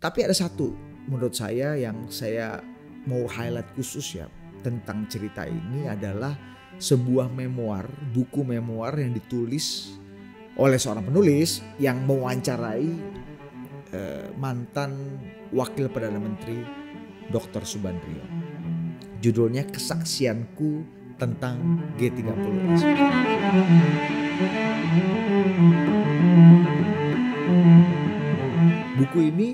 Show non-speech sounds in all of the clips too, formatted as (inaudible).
Tapi ada satu menurut saya yang saya mau highlight khusus ya tentang cerita ini adalah sebuah memoir, buku memoir yang ditulis oleh seorang penulis yang mewawancarai eh, mantan wakil perdana menteri Dr. Subandrio. Judulnya Kesaksianku tentang G30S. Buku ini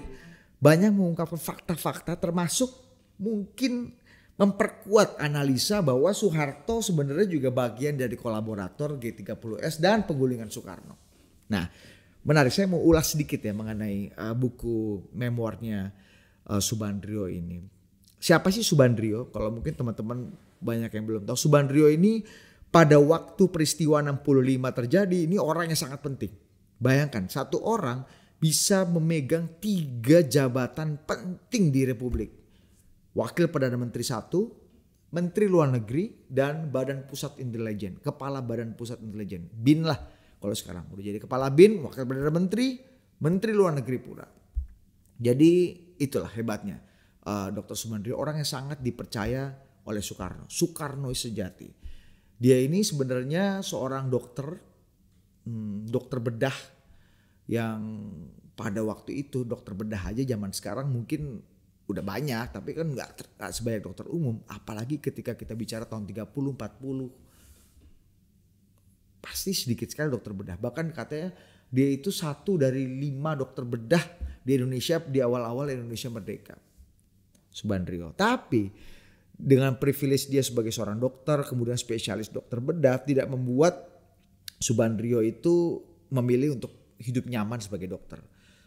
banyak mengungkapkan fakta-fakta termasuk mungkin memperkuat analisa bahwa Soeharto sebenarnya juga bagian dari kolaborator G30S dan penggulingan Soekarno. Nah, menarik saya mau ulas sedikit ya mengenai uh, buku memoirnya uh, Subandrio ini. Siapa sih Subandrio? Kalau mungkin teman-teman banyak yang belum tahu, Subandrio ini pada waktu peristiwa 65 terjadi ini orang yang sangat penting. Bayangkan satu orang bisa memegang tiga jabatan penting di Republik. Wakil Perdana Menteri satu, Menteri Luar Negeri, dan Badan Pusat Intelijen. Kepala Badan Pusat Intelijen. BIN lah kalau sekarang. Udah jadi Kepala BIN, Wakil Perdana Menteri, Menteri Luar Negeri pula. Jadi itulah hebatnya. Uh, eh, Dr. Sumandri orang yang sangat dipercaya oleh Soekarno. Soekarno sejati. Dia ini sebenarnya seorang dokter, hmm, dokter bedah yang pada waktu itu dokter bedah aja zaman sekarang mungkin udah banyak tapi kan nggak sebanyak dokter umum apalagi ketika kita bicara tahun 30 40 pasti sedikit sekali dokter bedah bahkan katanya dia itu satu dari lima dokter bedah di Indonesia di awal-awal Indonesia merdeka Subandrio tapi dengan privilege dia sebagai seorang dokter kemudian spesialis dokter bedah tidak membuat Subandrio itu memilih untuk hidup nyaman sebagai dokter.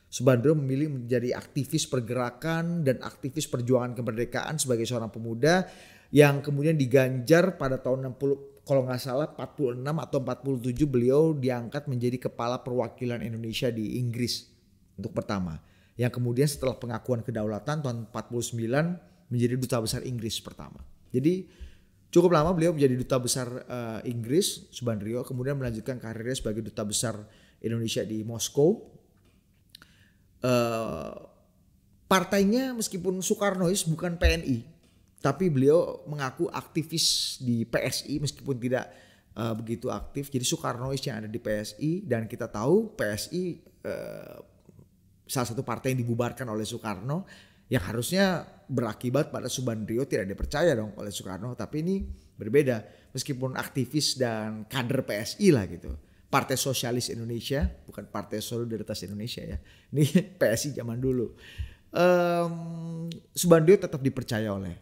Subandrio memilih menjadi aktivis pergerakan dan aktivis perjuangan kemerdekaan sebagai seorang pemuda yang kemudian diganjar pada tahun 60 kalau nggak salah 46 atau 47 beliau diangkat menjadi kepala perwakilan Indonesia di Inggris untuk pertama. Yang kemudian setelah pengakuan kedaulatan tahun 49 menjadi duta besar Inggris pertama. Jadi cukup lama beliau menjadi duta besar uh, Inggris Subandrio kemudian melanjutkan karirnya sebagai duta besar Indonesia di Moskow. Uh, partainya meskipun Soekarnois bukan PNI, tapi beliau mengaku aktivis di PSI meskipun tidak uh, begitu aktif. Jadi Soekarnois yang ada di PSI dan kita tahu PSI uh, eh, salah satu partai yang dibubarkan oleh Soekarno yang harusnya berakibat pada Subandrio tidak dipercaya dong oleh Soekarno, tapi ini berbeda meskipun aktivis dan kader PSI lah gitu Partai Sosialis Indonesia, bukan Partai Solidaritas Indonesia ya. (laughs) Ini PSI zaman dulu. Um, Subandrio tetap dipercaya oleh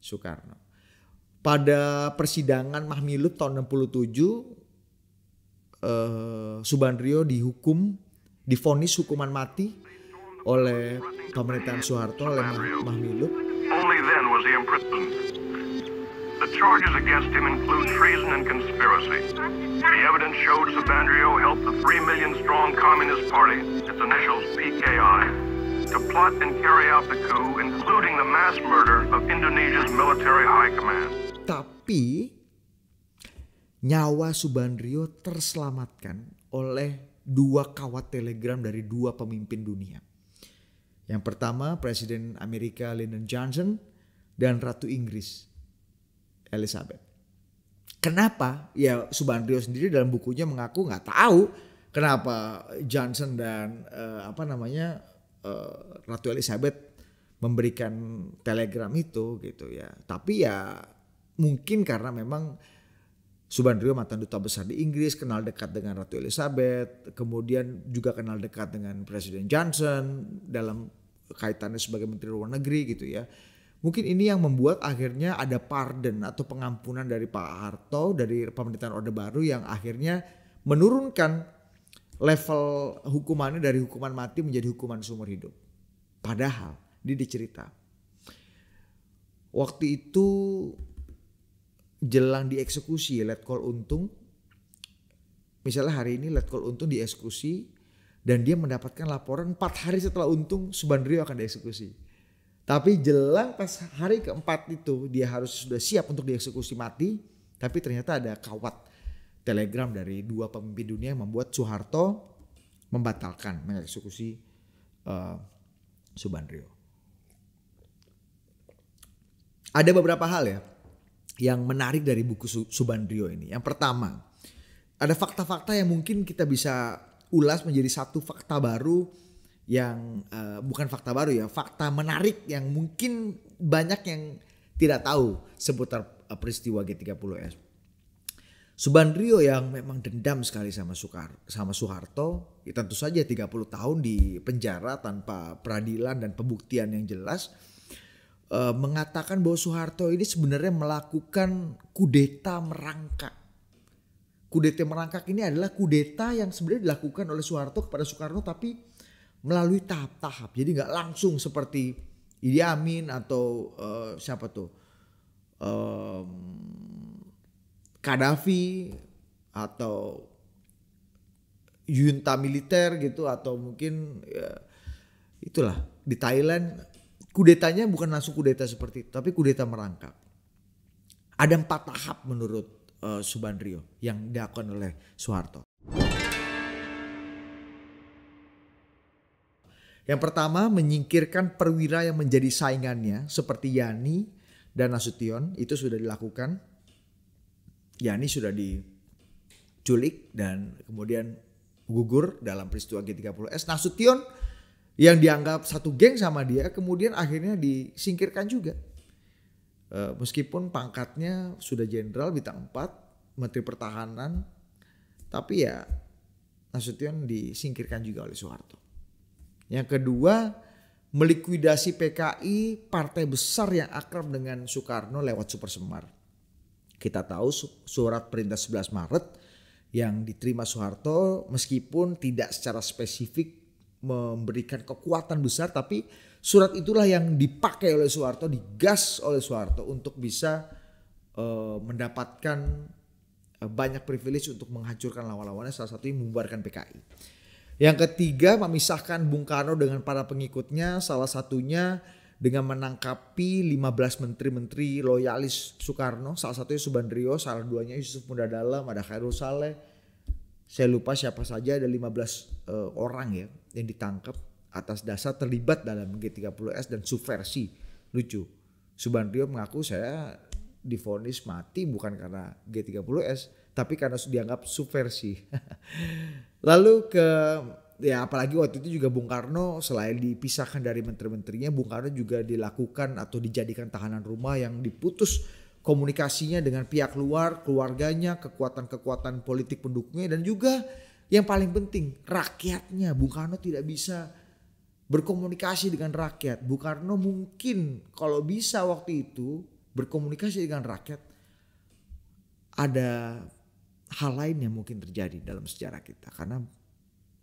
Soekarno. Pada persidangan Mahmilut tahun 67, eh, Subandrio dihukum, difonis hukuman mati oleh pemerintahan Soeharto oleh Mahmilut. Only then was he imprisoned. The charges against him include treason and conspiracy. The evidence showed Sabandrio helped the three million strong Communist Party, its initials PKI, to plot and carry out the coup, including the mass murder of Indonesia's military high command. Tapi nyawa Subandrio terselamatkan oleh dua kawat telegram dari dua pemimpin dunia. Yang pertama Presiden Amerika Lyndon Johnson dan Ratu Inggris Elizabeth. Kenapa? Ya Subandrio sendiri dalam bukunya mengaku nggak tahu kenapa Johnson dan uh, apa namanya uh, Ratu Elizabeth memberikan telegram itu gitu ya. Tapi ya mungkin karena memang Subandrio mantan duta besar di Inggris, kenal dekat dengan Ratu Elizabeth, kemudian juga kenal dekat dengan Presiden Johnson dalam kaitannya sebagai Menteri Luar Negeri gitu ya. Mungkin ini yang membuat akhirnya ada pardon atau pengampunan dari Pak Harto dari pemerintahan Orde Baru yang akhirnya menurunkan level hukumannya dari hukuman mati menjadi hukuman seumur hidup. Padahal dia dicerita waktu itu jelang dieksekusi Letkol Untung misalnya hari ini Letkol Untung dieksekusi dan dia mendapatkan laporan 4 hari setelah Untung Subandrio akan dieksekusi tapi jelang pas hari keempat itu dia harus sudah siap untuk dieksekusi mati. Tapi ternyata ada kawat telegram dari dua pemimpin dunia yang membuat Soeharto membatalkan mengeksekusi uh, Subandrio. Ada beberapa hal ya yang menarik dari buku Subandrio ini. Yang pertama, ada fakta-fakta yang mungkin kita bisa ulas menjadi satu fakta baru yang uh, bukan fakta baru ya, fakta menarik yang mungkin banyak yang tidak tahu seputar eh, peristiwa G30S. Subandrio yang memang dendam sekali sama Sukar sama Soeharto, ya tentu saja 30 tahun di penjara tanpa peradilan dan pembuktian yang jelas uh, mengatakan bahwa Soeharto ini sebenarnya melakukan kudeta merangkak. Kudeta merangkak ini adalah kudeta yang sebenarnya dilakukan oleh Soeharto kepada Soekarno tapi melalui tahap-tahap. Jadi nggak langsung seperti Idi Amin atau uh, siapa tuh um, Kadafi atau junta militer gitu atau mungkin ya, itulah di Thailand kudetanya bukan langsung kudeta seperti itu, tapi kudeta merangkap. Ada empat tahap menurut uh, Subandrio yang dilakukan oleh Soeharto. Yang pertama menyingkirkan perwira yang menjadi saingannya seperti Yani dan Nasution itu sudah dilakukan. Yani sudah diculik dan kemudian gugur dalam peristiwa G30S. Nasution yang dianggap satu geng sama dia kemudian akhirnya disingkirkan juga. E, meskipun pangkatnya sudah jenderal bintang 4, menteri pertahanan tapi ya Nasution disingkirkan juga oleh Soeharto. Yang kedua, melikuidasi PKI partai besar yang akrab dengan Soekarno lewat Super Semar. Kita tahu surat perintah 11 Maret yang diterima Soeharto meskipun tidak secara spesifik memberikan kekuatan besar tapi surat itulah yang dipakai oleh Soeharto, digas oleh Soeharto untuk bisa uh, mendapatkan eh, banyak privilege untuk menghancurkan lawan-lawannya salah satunya membubarkan PKI. Yang ketiga memisahkan Bung Karno dengan para pengikutnya salah satunya dengan menangkapi 15 menteri-menteri loyalis Soekarno. Salah satunya Subandrio, salah duanya Yusuf Muda Dalam, ada Khairul Saleh. Saya lupa siapa saja ada 15 uh, eh, orang ya yang ditangkap atas dasar terlibat dalam G30S dan subversi. Lucu. Subandrio mengaku saya difonis mati bukan karena G30S tapi karena dianggap subversi. (laughs) Lalu ke ya apalagi waktu itu juga Bung Karno selain dipisahkan dari menteri-menterinya, Bung Karno juga dilakukan atau dijadikan tahanan rumah yang diputus komunikasinya dengan pihak luar, keluarganya, kekuatan-kekuatan politik pendukungnya dan juga yang paling penting rakyatnya. Bung Karno tidak bisa berkomunikasi dengan rakyat. Bung Karno mungkin kalau bisa waktu itu berkomunikasi dengan rakyat ada hal lain yang mungkin terjadi dalam sejarah kita karena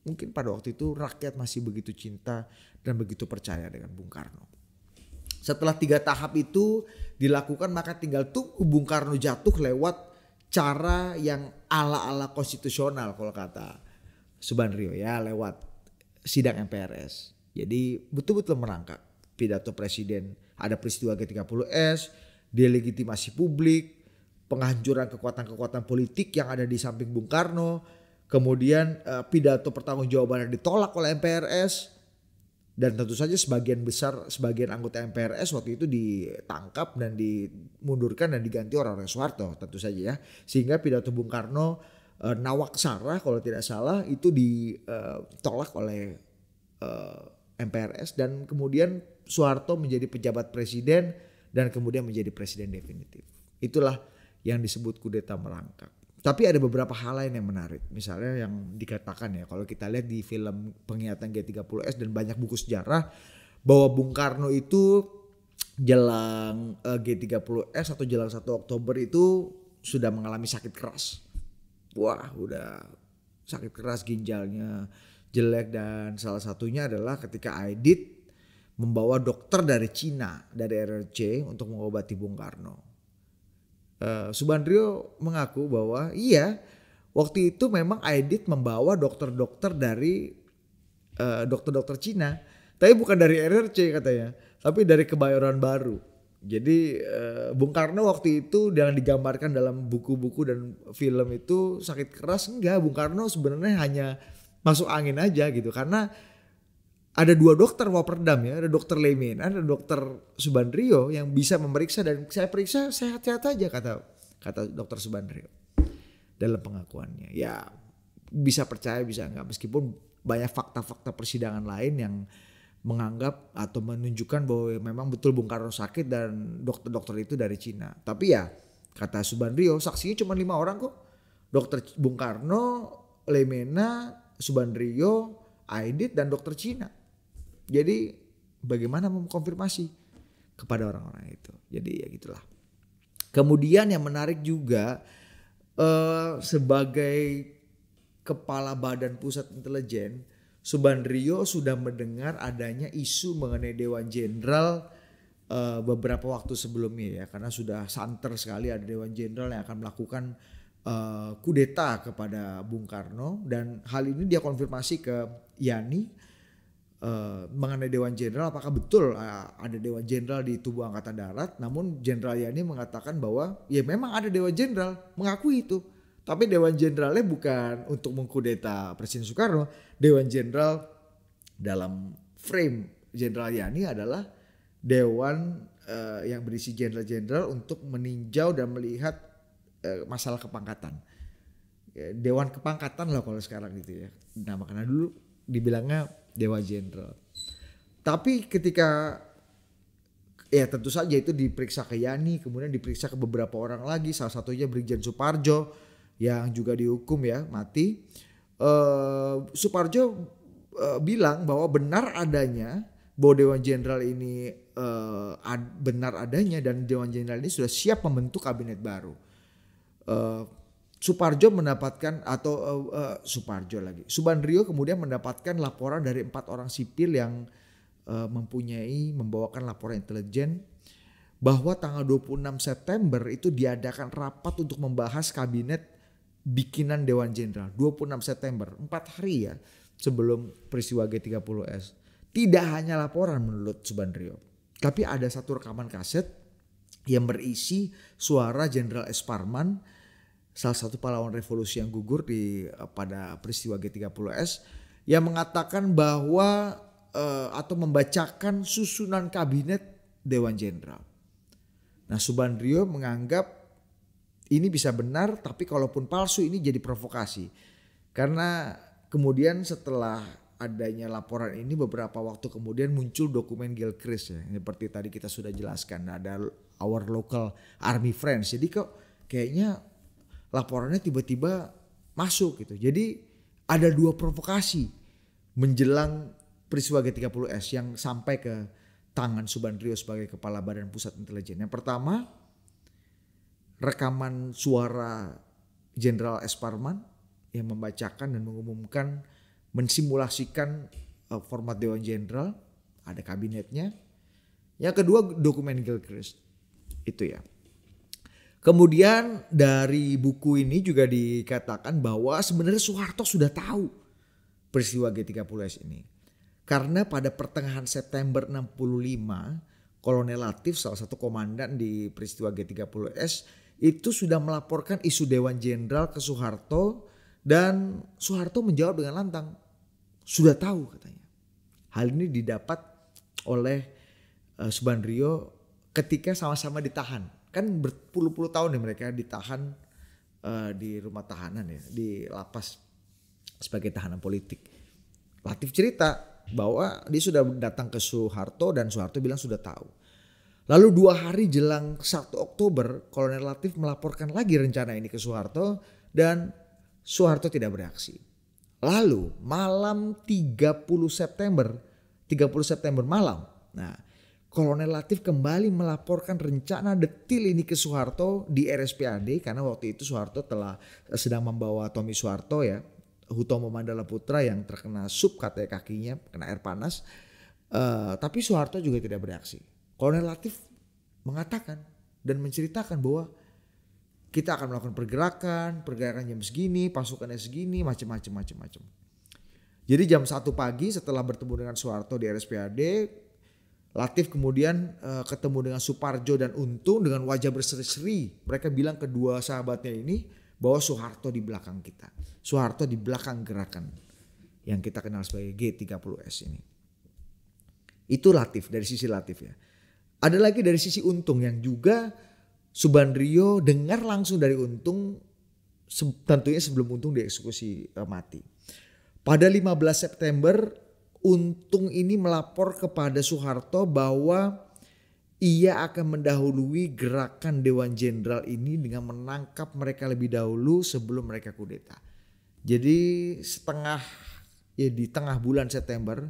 mungkin pada waktu itu rakyat masih begitu cinta dan begitu percaya dengan Bung Karno. Setelah tiga tahap itu dilakukan maka tinggal tunggu Bung Karno jatuh lewat cara yang ala-ala konstitusional kalau kata Subandrio ya lewat sidang MPRS. Jadi betul-betul merangkak pidato presiden ada peristiwa G30S, delegitimasi publik, penghancuran kekuatan-kekuatan politik yang ada di samping Bung Karno, kemudian uh, pidato pertanggungjawaban yang ditolak oleh MPRS dan tentu saja sebagian besar sebagian anggota MPRS waktu itu ditangkap dan dimundurkan dan diganti orang-orang Soeharto tentu saja ya sehingga pidato Bung Karno uh, Nawaksara kalau tidak salah itu ditolak eh, oleh uh, MPRS dan kemudian Soeharto menjadi pejabat presiden dan kemudian menjadi presiden definitif itulah yang disebut kudeta merangkak. Tapi ada beberapa hal lain yang menarik. Misalnya yang dikatakan ya kalau kita lihat di film pengingatan G30S dan banyak buku sejarah bahwa Bung Karno itu jelang eh, G30S atau jelang 1 Oktober itu sudah mengalami sakit keras. Wah, udah sakit keras ginjalnya jelek dan salah satunya adalah ketika Aidit membawa dokter dari Cina dari RRC untuk mengobati Bung Karno. Eh, Subandrio mengaku bahwa iya waktu itu memang Aidit membawa dokter-dokter dari dokter eh, dokter-dokter Cina, tapi bukan dari RRC katanya, tapi dari Kebayoran Baru. Jadi uh, Bung Karno waktu itu yang digambarkan dalam buku-buku dan film itu sakit keras enggak, Bung Karno sebenarnya hanya masuk angin aja gitu karena ada dua dokter Waperdam ya, ada dokter Lemin, ada dokter Subandrio yang bisa memeriksa dan saya periksa sehat-sehat aja kata kata dokter Subandrio dalam pengakuannya. Ya bisa percaya bisa enggak meskipun banyak fakta-fakta persidangan lain yang menganggap atau menunjukkan bahwa memang betul Bung Karno sakit dan dokter-dokter itu dari Cina. Tapi ya kata Subandrio saksinya cuma lima orang kok. Dokter Bung Karno, Lemena, Subandrio, Aidit dan dokter Cina jadi bagaimana mengkonfirmasi kepada orang-orang itu. Jadi ya gitulah. Kemudian yang menarik juga uh, sebagai kepala badan pusat intelijen, Subandrio sudah mendengar adanya isu mengenai Dewan Jenderal uh, beberapa waktu sebelumnya ya, karena sudah santer sekali ada Dewan Jenderal yang akan melakukan uh, kudeta kepada Bung Karno dan hal ini dia konfirmasi ke Yani Eh, mengenai Dewan Jenderal apakah betul eh, ada Dewan Jenderal di tubuh Angkatan Darat namun Jenderal Yani mengatakan bahwa ya memang ada Dewan Jenderal mengakui itu tapi Dewan Jenderalnya bukan untuk mengkudeta Presiden Soekarno Dewan Jenderal dalam frame Jenderal Yani adalah Dewan uh, yang berisi Jenderal-Jenderal untuk meninjau dan melihat uh, masalah kepangkatan ya, Dewan kepangkatan lah kalau sekarang gitu ya nah makanya dulu dibilangnya Dewa Jenderal. Tapi ketika ya tentu saja itu diperiksa ke Yani, kemudian diperiksa ke beberapa orang lagi, salah satunya Brigjen Suparjo yang juga dihukum ya mati. Uh, Suparjo uh, bilang bahwa benar adanya bahwa Dewan Jenderal ini uh, ad, benar adanya dan Dewan Jenderal ini sudah siap membentuk kabinet baru. Uh, Suparjo mendapatkan atau uh, uh, Suparjo lagi, Subandrio kemudian mendapatkan laporan dari empat orang sipil yang uh, mempunyai membawakan laporan intelijen bahwa tanggal 26 September itu diadakan rapat untuk membahas kabinet bikinan Dewan Jenderal 26 September, empat hari ya sebelum peristiwa G30S. Tidak hanya laporan menurut Subandrio, tapi ada satu rekaman kaset yang berisi suara Jenderal Esparman salah satu pahlawan revolusi yang gugur di eh, pada peristiwa G30S yang mengatakan bahwa uh, atau membacakan susunan kabinet Dewan Jenderal. Nah, Subandrio menganggap ini bisa benar tapi kalaupun palsu ini jadi provokasi. Karena kemudian setelah adanya laporan ini beberapa waktu kemudian muncul dokumen Gilchrist ya seperti tadi kita sudah jelaskan ada our local army friends jadi kok kayaknya laporannya tiba-tiba masuk gitu. Jadi ada dua provokasi menjelang peristiwa G30S yang sampai ke tangan Subandrio sebagai kepala Badan Pusat Intelijen. Yang pertama rekaman suara Jenderal Esparman yang membacakan dan mengumumkan mensimulasikan eh, format Dewan Jenderal, ada kabinetnya. Yang kedua dokumen Gilchrist. Itu ya. Kemudian dari buku ini juga dikatakan bahwa sebenarnya Soeharto sudah tahu peristiwa G30S ini. Karena pada pertengahan September 65, Kolonel Latif salah satu komandan di peristiwa G30S itu sudah melaporkan isu Dewan Jenderal ke Soeharto dan Soeharto menjawab dengan lantang, sudah tahu katanya. Hal ini didapat oleh eh, Subandrio ketika sama-sama ditahan kan berpuluh-puluh tahun nih ya mereka ditahan uh, di rumah tahanan ya di lapas sebagai tahanan politik. Latif cerita bahwa dia sudah datang ke Soeharto dan Soeharto bilang sudah tahu. Lalu dua hari jelang 1 Oktober, Kolonel Latif melaporkan lagi rencana ini ke Soeharto dan Soeharto tidak bereaksi. Lalu malam 30 September, 30 September malam, nah Kolonel Latif kembali melaporkan rencana detil ini ke Soeharto di RSPAD karena waktu itu Soeharto telah eh, sedang membawa Tommy Soeharto ya Hutomo Mandala Putra yang terkena sub katanya kakinya kena air panas uh, tapi Soeharto juga tidak bereaksi Kolonel Latif mengatakan dan menceritakan bahwa kita akan melakukan pergerakan pergerakan jam segini pasukannya segini macam-macam macam-macam jadi jam satu pagi setelah bertemu dengan Soeharto di RSPAD Latif kemudian uh, ketemu dengan Suparjo dan Untung dengan wajah berseri-seri. Mereka bilang kedua sahabatnya ini bahwa Soeharto di belakang kita. Soeharto di belakang gerakan yang kita kenal sebagai G30S ini. Itu Latif dari sisi Latif ya. Ada lagi dari sisi Untung yang juga Subandrio dengar langsung dari Untung tentunya sebelum Untung dieksekusi eh, mati. Pada 15 September Untung ini melapor kepada Soeharto bahwa ia akan mendahului gerakan Dewan Jenderal ini dengan menangkap mereka lebih dahulu sebelum mereka kudeta. Jadi setengah ya di tengah bulan September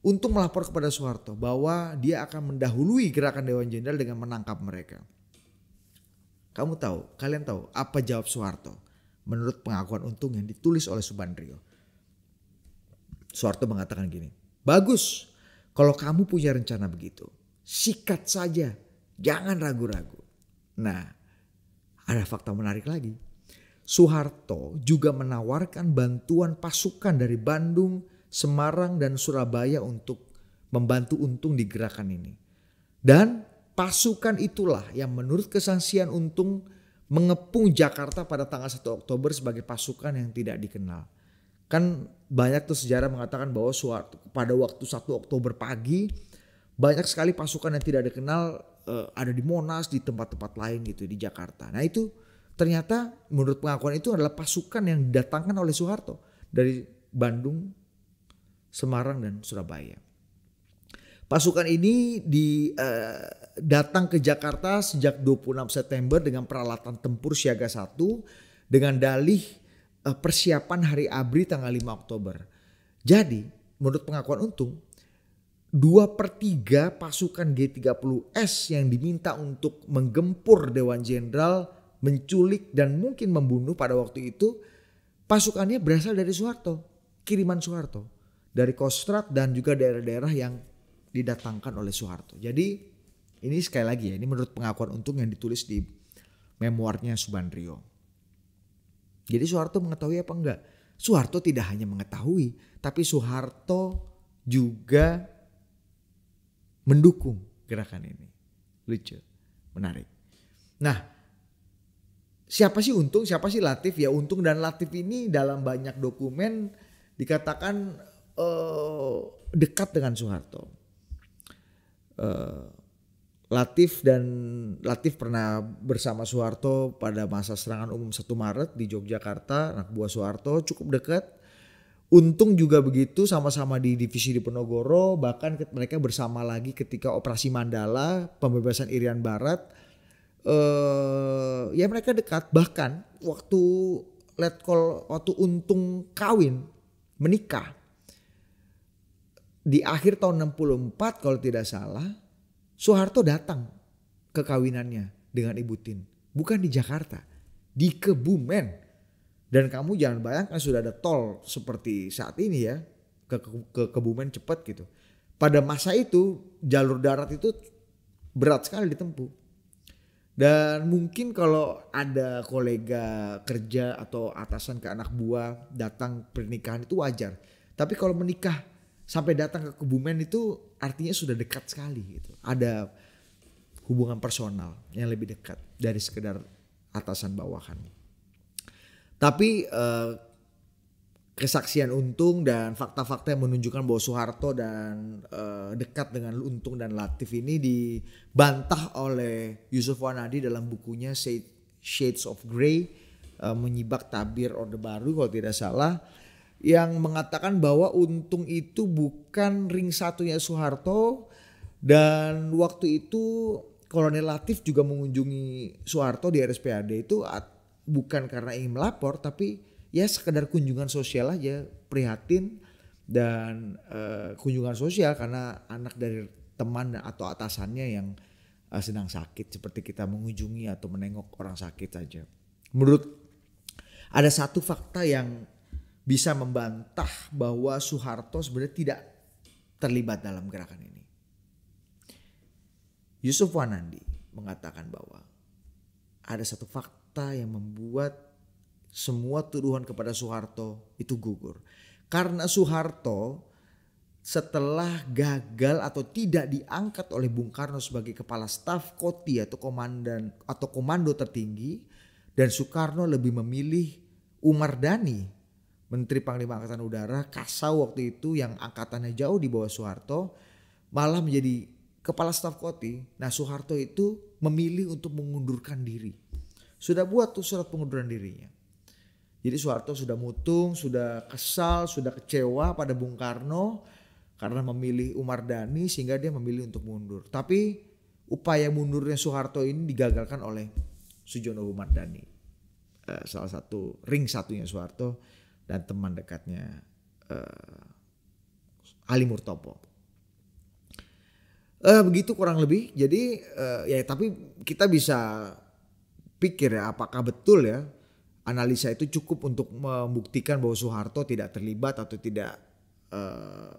untuk melapor kepada Soeharto bahwa dia akan mendahului gerakan Dewan Jenderal dengan menangkap mereka. Kamu tahu, kalian tahu apa jawab Soeharto menurut pengakuan Untung yang ditulis oleh Subandrio. Soeharto mengatakan gini, bagus kalau kamu punya rencana begitu. Sikat saja, jangan ragu-ragu. Nah, ada fakta menarik lagi. Soeharto juga menawarkan bantuan pasukan dari Bandung, Semarang, dan Surabaya untuk membantu Untung di gerakan ini. Dan pasukan itulah yang menurut kesangsian Untung mengepung Jakarta pada tanggal 1 Oktober sebagai pasukan yang tidak dikenal. Kan banyak tuh sejarah mengatakan bahwa suatu, pada waktu 1 Oktober pagi banyak sekali pasukan yang tidak dikenal uh, ada di Monas, di tempat-tempat lain gitu di Jakarta. Nah itu ternyata menurut pengakuan itu adalah pasukan yang didatangkan oleh Soeharto dari Bandung, Semarang dan Surabaya. Pasukan ini di uh, datang ke Jakarta sejak 26 September dengan peralatan tempur siaga Satu dengan dalih Eh, persiapan hari ABRI tanggal 5 Oktober. Jadi menurut pengakuan Untung, 2 per 3 pasukan G30S yang diminta untuk menggempur Dewan Jenderal, menculik dan mungkin membunuh pada waktu itu pasukannya berasal dari Soeharto, kiriman Soeharto. Dari Kostrad dan juga daerah-daerah yang didatangkan oleh Soeharto. Jadi ini sekali lagi ya, ini menurut pengakuan Untung yang ditulis di memoirnya Subandrio. Jadi Soeharto mengetahui apa enggak? Soeharto tidak hanya mengetahui, tapi Soeharto juga mendukung gerakan ini. Lucu, menarik. Nah, siapa sih Untung, siapa sih Latif? Ya Untung dan Latif ini dalam banyak dokumen dikatakan uh, dekat dengan Soeharto. Uh, Latif dan Latif pernah bersama Soeharto pada masa serangan umum 1 Maret di Yogyakarta, anak buah Soeharto cukup dekat. Untung juga begitu sama-sama di divisi di Penogoro, bahkan mereka bersama lagi ketika operasi Mandala, pembebasan Irian Barat. Eh ya mereka dekat bahkan waktu Letkol waktu Untung kawin, menikah di akhir tahun 64 kalau tidak salah Soeharto datang ke kawinannya dengan Ibu Tin. Bukan di Jakarta, di Kebumen. Dan kamu jangan bayangkan sudah ada tol seperti saat ini ya. Ke, ke, ke Kebumen cepat gitu. Pada masa itu jalur darat itu berat sekali ditempuh. Dan mungkin kalau ada kolega kerja atau atasan ke anak buah datang pernikahan itu wajar. Tapi kalau menikah sampai datang ke Kebumen itu artinya sudah dekat sekali gitu. Ada hubungan personal yang lebih dekat dari sekedar atasan bawahan. Tapi eh, kesaksian Untung dan fakta-fakta yang menunjukkan bahwa Soeharto dan eh, dekat dengan Untung dan Latif ini dibantah oleh Yusuf Wanadi dalam bukunya Shades of Grey eh, menyibak tabir Orde Baru kalau tidak salah yang mengatakan bahwa untung itu bukan ring satunya Soeharto dan waktu itu Kolonel Latif juga mengunjungi Soeharto di RSPAD itu bukan karena ingin melapor tapi ya sekedar kunjungan sosial aja prihatin dan uh, kunjungan sosial karena anak dari teman atau atasannya yang uh, sedang sakit seperti kita mengunjungi atau menengok orang sakit saja. Menurut ada satu fakta yang bisa membantah bahwa Soeharto sebenarnya tidak terlibat dalam gerakan ini. Yusuf Wanandi mengatakan bahwa ada satu fakta yang membuat semua tuduhan kepada Soeharto itu gugur. Karena Soeharto setelah gagal atau tidak diangkat oleh Bung Karno sebagai kepala staf Koti atau komandan atau komando tertinggi dan Soekarno lebih memilih Umar Dhani Menteri Panglima Angkatan Udara Kasau waktu itu yang angkatannya jauh di bawah Soeharto malah menjadi kepala staf Koti. Nah Soeharto itu memilih untuk mengundurkan diri. Sudah buat tuh surat pengunduran dirinya. Jadi Soeharto sudah mutung, sudah kesal, sudah kecewa pada Bung Karno karena memilih Umar Dhani sehingga dia memilih untuk mundur. Tapi upaya mundurnya Soeharto ini digagalkan oleh Sujono Umar Dhani. Eh, salah satu ring satunya Soeharto dan teman dekatnya uh, Ali Murtopo. Uh, begitu kurang lebih. Jadi uh, ya tapi kita bisa pikir ya apakah betul ya analisa itu cukup untuk membuktikan bahwa Soeharto tidak terlibat atau tidak uh,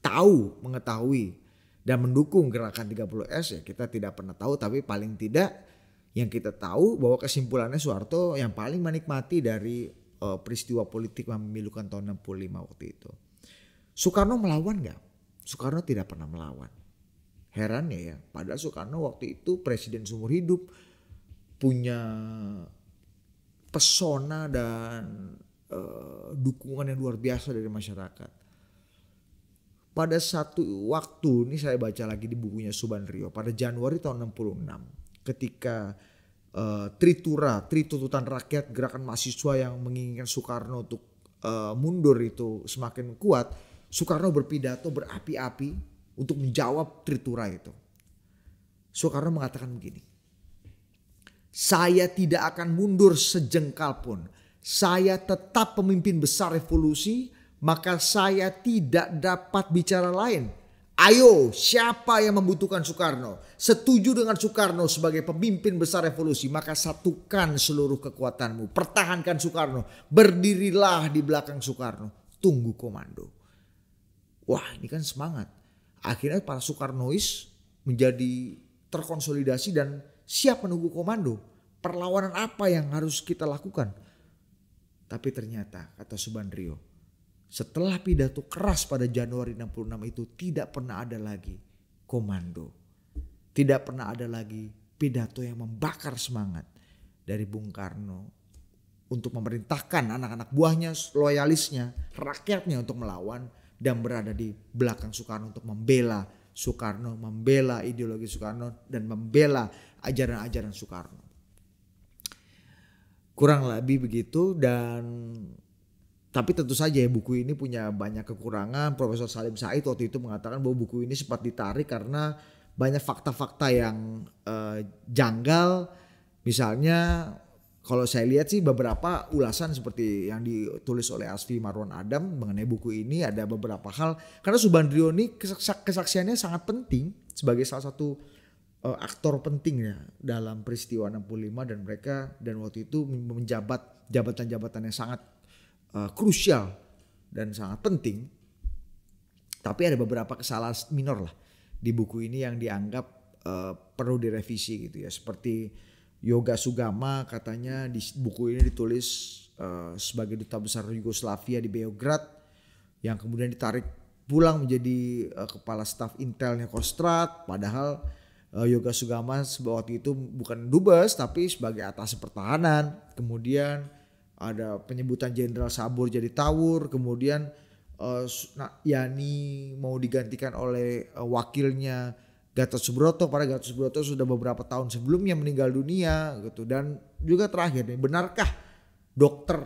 tahu mengetahui dan mendukung gerakan 30S ya kita tidak pernah tahu tapi paling tidak yang kita tahu bahwa kesimpulannya Soeharto yang paling menikmati dari uh, peristiwa politik memilukan tahun 65 waktu itu. Soekarno melawan nggak? Soekarno tidak pernah melawan. Herannya ya, padahal Soekarno waktu itu presiden seumur hidup punya pesona dan uh, dukungan yang luar biasa dari masyarakat pada satu waktu ini saya baca lagi di bukunya Subandrio pada Januari tahun 66 ketika Eh, tritura, tritututan rakyat, gerakan mahasiswa yang menginginkan Soekarno untuk eh, mundur itu semakin kuat, Soekarno berpidato berapi-api untuk menjawab tritura itu. Soekarno mengatakan begini, saya tidak akan mundur sejengkal pun. Saya tetap pemimpin besar revolusi, maka saya tidak dapat bicara lain Ayo, siapa yang membutuhkan Soekarno? Setuju dengan Soekarno sebagai pemimpin besar revolusi, maka satukan seluruh kekuatanmu. Pertahankan Soekarno, berdirilah di belakang Soekarno, tunggu komando. Wah, ini kan semangat. Akhirnya para Soekarnois menjadi terkonsolidasi dan siap menunggu komando. Perlawanan apa yang harus kita lakukan? Tapi ternyata, kata Subandrio, setelah pidato keras pada Januari 66 itu tidak pernah ada lagi komando. Tidak pernah ada lagi pidato yang membakar semangat dari Bung Karno untuk memerintahkan anak-anak buahnya, loyalisnya, rakyatnya untuk melawan dan berada di belakang Soekarno untuk membela Soekarno, membela ideologi Soekarno dan membela ajaran-ajaran Soekarno. Kurang lebih begitu dan tapi tentu saja ya buku ini punya banyak kekurangan. Profesor Salim Said waktu itu mengatakan bahwa buku ini sempat ditarik karena banyak fakta-fakta yang uh, janggal. Misalnya kalau saya lihat sih beberapa ulasan seperti yang ditulis oleh Asfi Marwan Adam mengenai buku ini ada beberapa hal. Karena Subandrio ini kesaksiannya sangat penting sebagai salah satu uh, aktor penting ya dalam peristiwa 65 dan mereka dan waktu itu menjabat jabatan-jabatan yang sangat Eh, krusial dan sangat penting. Tapi ada beberapa kesalahan minor lah di buku ini yang dianggap uh, perlu direvisi gitu ya. Seperti Yoga Sugama katanya di buku ini ditulis uh, sebagai duta besar Yugoslavia di Beograd yang kemudian ditarik pulang menjadi uh, kepala staf intelnya Kostrat padahal uh, Yoga Sugama waktu itu bukan dubes tapi sebagai atas pertahanan kemudian ada penyebutan Jenderal Sabur jadi Tawur, kemudian uh, Yani mau digantikan oleh uh, wakilnya Gatot Subroto. para Gatot Subroto sudah beberapa tahun sebelumnya meninggal dunia gitu. Dan juga terakhir nih, benarkah dokter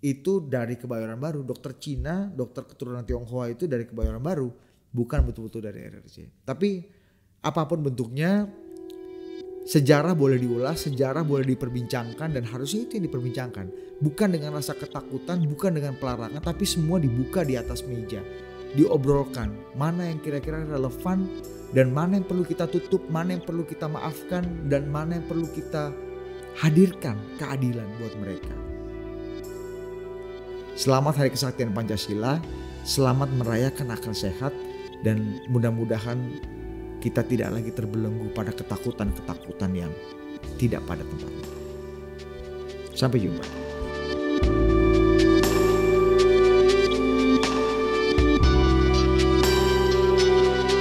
itu dari Kebayoran Baru, dokter Cina, dokter keturunan Tionghoa itu dari Kebayoran Baru, bukan betul-betul dari RRC. Tapi apapun bentuknya Sejarah boleh diulas, sejarah boleh diperbincangkan dan harusnya itu yang diperbincangkan. Bukan dengan rasa ketakutan, bukan dengan pelarangan, tapi semua dibuka di atas meja. Diobrolkan, mana yang kira-kira relevan dan mana yang perlu kita tutup, mana yang perlu kita maafkan dan mana yang perlu kita hadirkan keadilan buat mereka. Selamat Hari Kesaktian Pancasila, selamat merayakan akal sehat dan mudah-mudahan kita tidak lagi terbelenggu pada ketakutan-ketakutan yang tidak pada tempatnya. Sampai jumpa. thank you